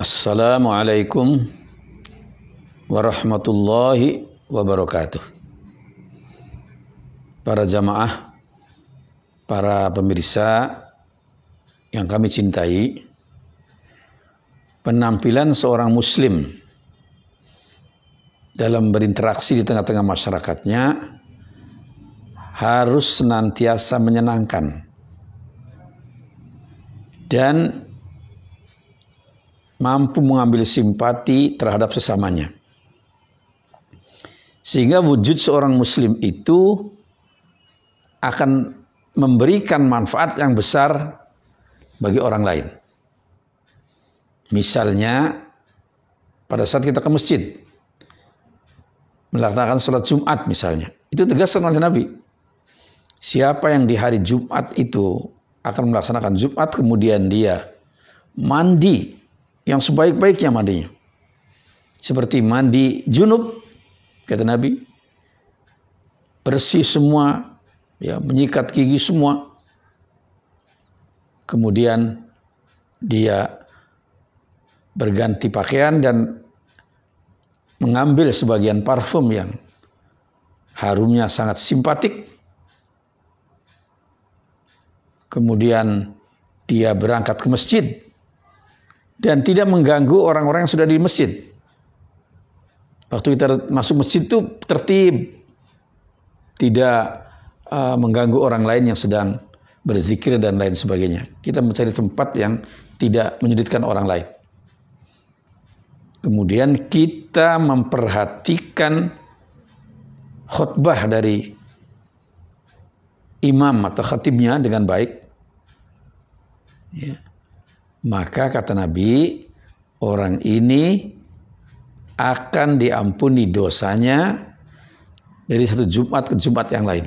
Assalamualaikum warahmatullahi wabarakatuh. Para jamaah, para pemirsa yang kami cintai, penampilan seorang muslim dalam berinteraksi di tengah-tengah masyarakatnya harus senantiasa menyenangkan dan mampu mengambil simpati terhadap sesamanya. Sehingga wujud seorang muslim itu akan memberikan manfaat yang besar bagi orang lain. Misalnya pada saat kita ke masjid melaksanakan sholat Jumat misalnya. Itu tegas oleh Nabi. Siapa yang di hari Jumat itu akan melaksanakan Jumat kemudian dia mandi yang sebaik-baiknya mandinya. Seperti mandi junub, kata Nabi. Bersih semua, ya menyikat gigi semua. Kemudian dia berganti pakaian dan mengambil sebagian parfum yang harumnya sangat simpatik. Kemudian dia berangkat ke masjid dan tidak mengganggu orang-orang yang sudah di masjid. Waktu kita masuk masjid itu tertib, tidak uh, mengganggu orang lain yang sedang berzikir dan lain sebagainya. Kita mencari tempat yang tidak menyudutkan orang lain. Kemudian kita memperhatikan khutbah dari imam atau khatibnya dengan baik. Ya maka kata Nabi, orang ini akan diampuni dosanya dari satu Jumat ke Jumat yang lain.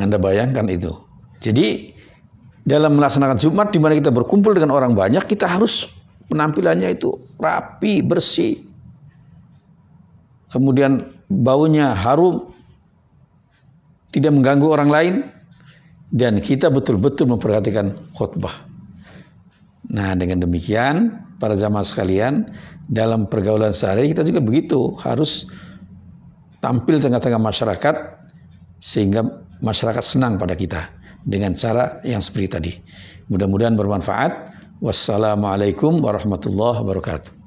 Anda bayangkan itu. Jadi dalam melaksanakan Jumat di mana kita berkumpul dengan orang banyak, kita harus penampilannya itu rapi, bersih. Kemudian baunya harum, tidak mengganggu orang lain, dan kita betul-betul memperhatikan khutbah. Nah, dengan demikian para jamaah sekalian, dalam pergaulan sehari kita juga begitu, harus tampil tengah-tengah masyarakat sehingga masyarakat senang pada kita dengan cara yang seperti tadi. Mudah-mudahan bermanfaat. Wassalamualaikum warahmatullahi wabarakatuh.